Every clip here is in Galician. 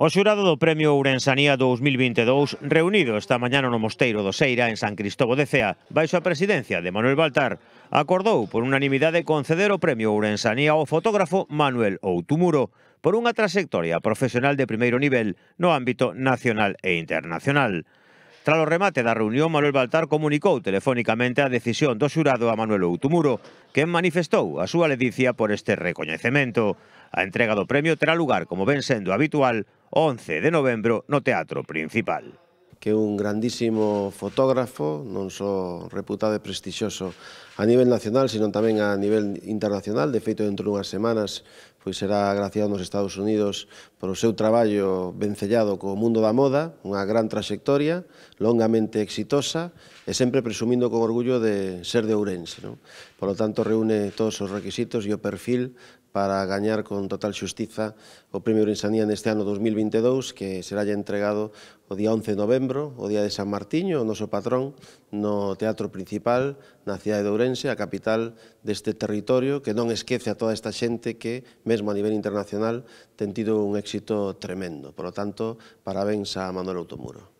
O xurado do Premio Ourensanía 2022 reunido esta mañana no Mosteiro do Seira en San Cristóbo de Cea baixo a presidencia de Manuel Baltar acordou por unanimidade conceder o Premio Ourensanía ao fotógrafo Manuel Outumuro por unha trayectoria profesional de primeiro nivel no ámbito nacional e internacional. Tras o remate da reunión, Manuel Baltar comunicou telefónicamente a decisión do xurado a Manuel Outumuro, que manifestou a súa ledicia por este recoñecemento. A entrega do premio terá lugar, como ven sendo habitual, 11 de novembro no Teatro Principal. Que é un grandísimo fotógrafo, non só reputado e prestixioso a nivel nacional, sino tamén a nivel internacional. De feito, dentro dunhas semanas pois será agraciado nos Estados Unidos polo seu traballo vencellado co mundo da moda, unha gran trayectoria, longamente exitosa e sempre presumindo con orgullo de ser de Ourense. Non? Por lo tanto, reúne todos os requisitos e o perfil para gañar con total xustiza o Premio Ourensanía neste ano 2022 que será ya entregado o día 11 de novembro, o día de San Martiño, o noso patrón, no Teatro Principal, na cidade de Ourense, a capital deste territorio, que non esquece a toda esta xente que mesmo a nivel internacional, ten tido un éxito tremendo. Por lo tanto, parabéns a Manuel Outomuro.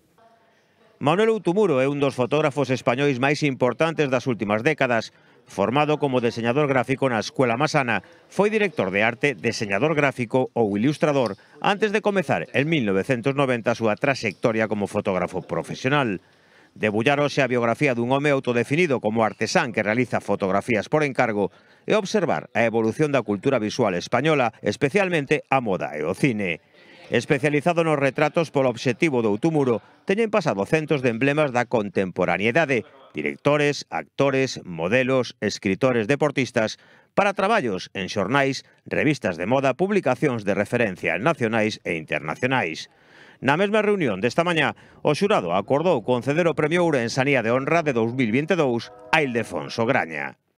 Manuel Outomuro é un dos fotógrafos españóis máis importantes das últimas décadas. Formado como deseñador gráfico na Escuela Masana, foi director de arte, deseñador gráfico ou ilustrador antes de comezar en 1990 a súa trasectoria como fotógrafo profesional debullarose a biografía dun home autodefinido como artesán que realiza fotografías por encargo e observar a evolución da cultura visual española, especialmente a moda e o cine. Especializado nos retratos polo obxectivo do Outumuro, teñen pasado centos de emblemas da contemporaneidade, directores, actores, modelos, escritores deportistas, para traballos en xornais, revistas de moda, publicacións de referencia nacionais e internacionais. Na mesma reunión desta mañá, o xurado acordou conceder o premio Ourensanía de Honra de 2022 a Ildefonso Graña.